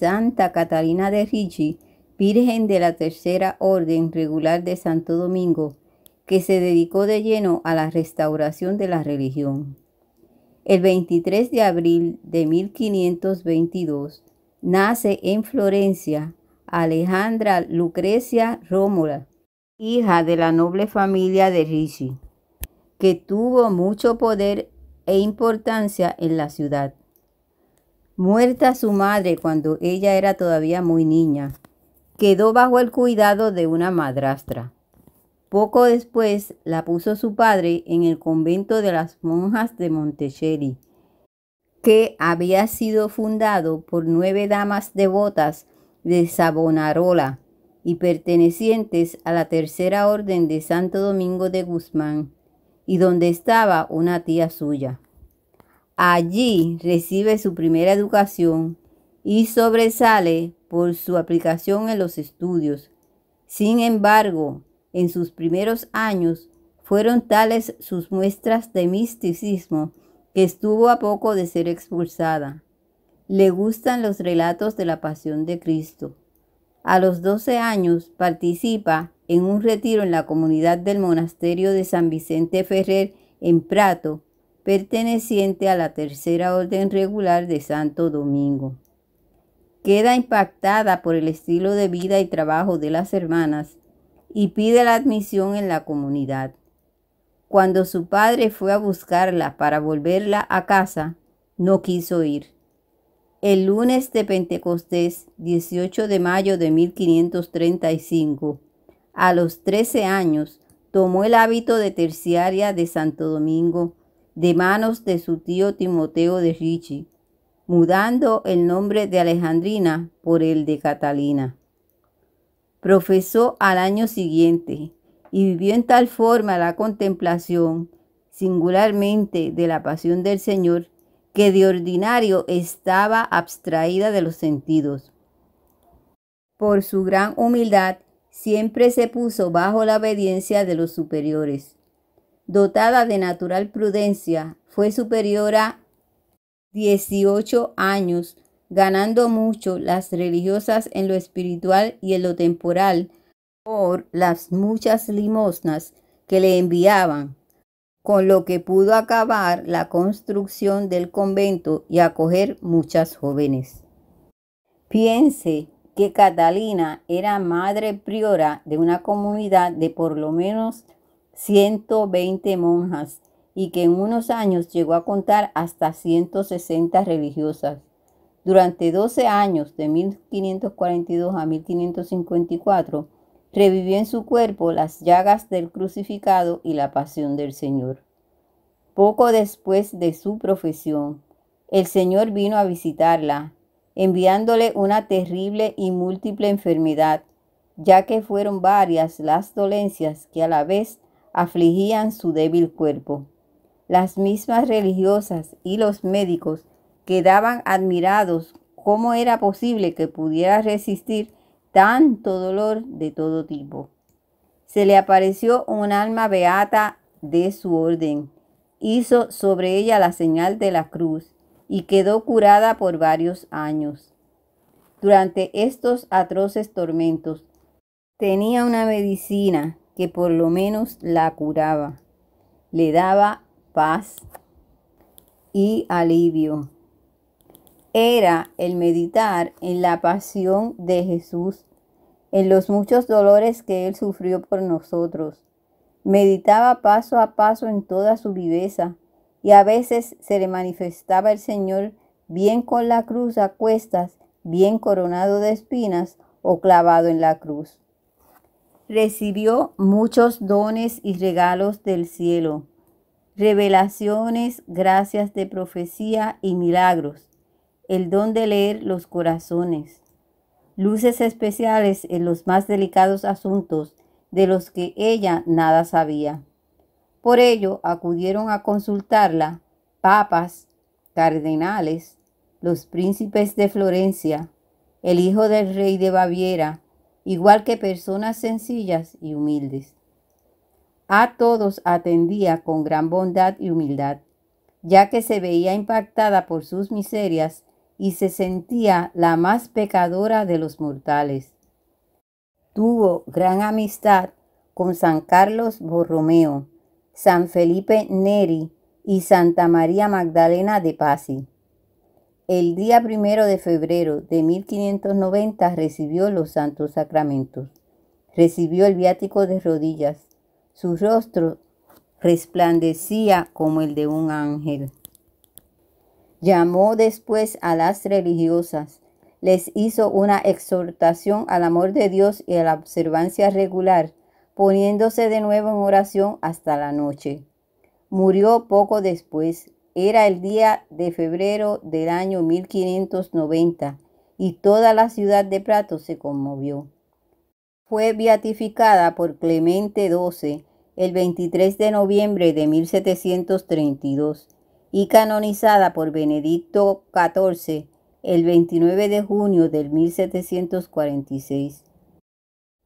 Santa Catalina de Ricci, Virgen de la Tercera Orden Regular de Santo Domingo, que se dedicó de lleno a la restauración de la religión. El 23 de abril de 1522 nace en Florencia Alejandra Lucrecia Rómola, hija de la noble familia de Ricci, que tuvo mucho poder e importancia en la ciudad muerta su madre cuando ella era todavía muy niña, quedó bajo el cuidado de una madrastra. Poco después la puso su padre en el convento de las monjas de Montecheri, que había sido fundado por nueve damas devotas de Sabonarola y pertenecientes a la tercera orden de Santo Domingo de Guzmán, y donde estaba una tía suya. Allí recibe su primera educación y sobresale por su aplicación en los estudios. Sin embargo, en sus primeros años fueron tales sus muestras de misticismo que estuvo a poco de ser expulsada. Le gustan los relatos de la pasión de Cristo. A los 12 años participa en un retiro en la comunidad del monasterio de San Vicente Ferrer en Prato perteneciente a la tercera orden regular de Santo Domingo. Queda impactada por el estilo de vida y trabajo de las hermanas y pide la admisión en la comunidad. Cuando su padre fue a buscarla para volverla a casa, no quiso ir. El lunes de Pentecostés, 18 de mayo de 1535, a los 13 años, tomó el hábito de terciaria de Santo Domingo de manos de su tío Timoteo de Ricci, mudando el nombre de Alejandrina por el de Catalina. Profesó al año siguiente y vivió en tal forma la contemplación, singularmente de la pasión del Señor, que de ordinario estaba abstraída de los sentidos. Por su gran humildad, siempre se puso bajo la obediencia de los superiores dotada de natural prudencia, fue superior a 18 años, ganando mucho las religiosas en lo espiritual y en lo temporal por las muchas limosnas que le enviaban, con lo que pudo acabar la construcción del convento y acoger muchas jóvenes. Piense que Catalina era madre priora de una comunidad de por lo menos 120 monjas y que en unos años llegó a contar hasta 160 religiosas. Durante 12 años, de 1542 a 1554, revivió en su cuerpo las llagas del crucificado y la pasión del Señor. Poco después de su profesión, el Señor vino a visitarla, enviándole una terrible y múltiple enfermedad, ya que fueron varias las dolencias que a la vez afligían su débil cuerpo. Las mismas religiosas y los médicos quedaban admirados cómo era posible que pudiera resistir tanto dolor de todo tipo. Se le apareció un alma beata de su orden, hizo sobre ella la señal de la cruz y quedó curada por varios años. Durante estos atroces tormentos tenía una medicina que por lo menos la curaba, le daba paz y alivio. Era el meditar en la pasión de Jesús, en los muchos dolores que él sufrió por nosotros. Meditaba paso a paso en toda su viveza y a veces se le manifestaba el Señor bien con la cruz a cuestas, bien coronado de espinas o clavado en la cruz recibió muchos dones y regalos del cielo, revelaciones, gracias de profecía y milagros, el don de leer los corazones, luces especiales en los más delicados asuntos de los que ella nada sabía. Por ello acudieron a consultarla papas, cardenales, los príncipes de Florencia, el hijo del rey de Baviera, igual que personas sencillas y humildes. A todos atendía con gran bondad y humildad, ya que se veía impactada por sus miserias y se sentía la más pecadora de los mortales. Tuvo gran amistad con San Carlos Borromeo, San Felipe Neri y Santa María Magdalena de Pasi. El día primero de febrero de 1590 recibió los santos sacramentos. Recibió el viático de rodillas. Su rostro resplandecía como el de un ángel. Llamó después a las religiosas. Les hizo una exhortación al amor de Dios y a la observancia regular, poniéndose de nuevo en oración hasta la noche. Murió poco después, era el día de febrero del año 1590 y toda la ciudad de Prato se conmovió. Fue beatificada por Clemente XII el 23 de noviembre de 1732 y canonizada por Benedicto XIV el 29 de junio de 1746.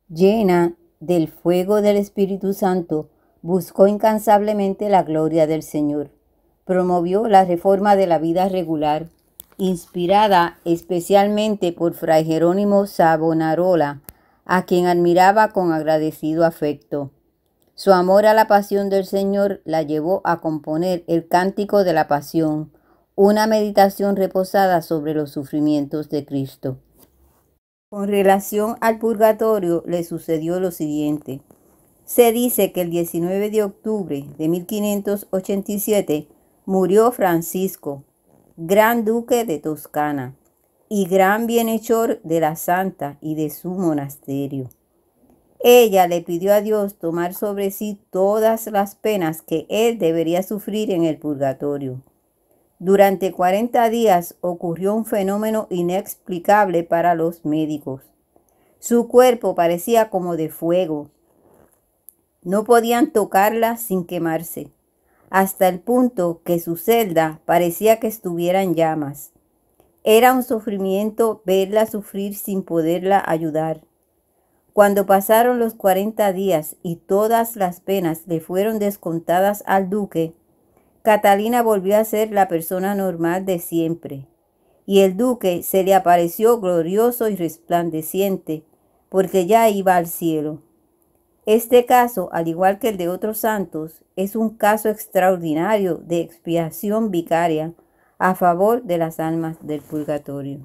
Llena del fuego del Espíritu Santo, buscó incansablemente la gloria del Señor promovió la reforma de la vida regular, inspirada especialmente por Fray Jerónimo Savonarola, a quien admiraba con agradecido afecto. Su amor a la pasión del Señor la llevó a componer el Cántico de la Pasión, una meditación reposada sobre los sufrimientos de Cristo. Con relación al purgatorio le sucedió lo siguiente. Se dice que el 19 de octubre de 1587 murió Francisco, gran duque de Toscana y gran bienhechor de la santa y de su monasterio. Ella le pidió a Dios tomar sobre sí todas las penas que él debería sufrir en el purgatorio. Durante 40 días ocurrió un fenómeno inexplicable para los médicos. Su cuerpo parecía como de fuego. No podían tocarla sin quemarse hasta el punto que su celda parecía que estuviera en llamas. Era un sufrimiento verla sufrir sin poderla ayudar. Cuando pasaron los cuarenta días y todas las penas le fueron descontadas al duque, Catalina volvió a ser la persona normal de siempre, y el duque se le apareció glorioso y resplandeciente, porque ya iba al cielo. Este caso, al igual que el de otros santos, es un caso extraordinario de expiación vicaria a favor de las almas del purgatorio.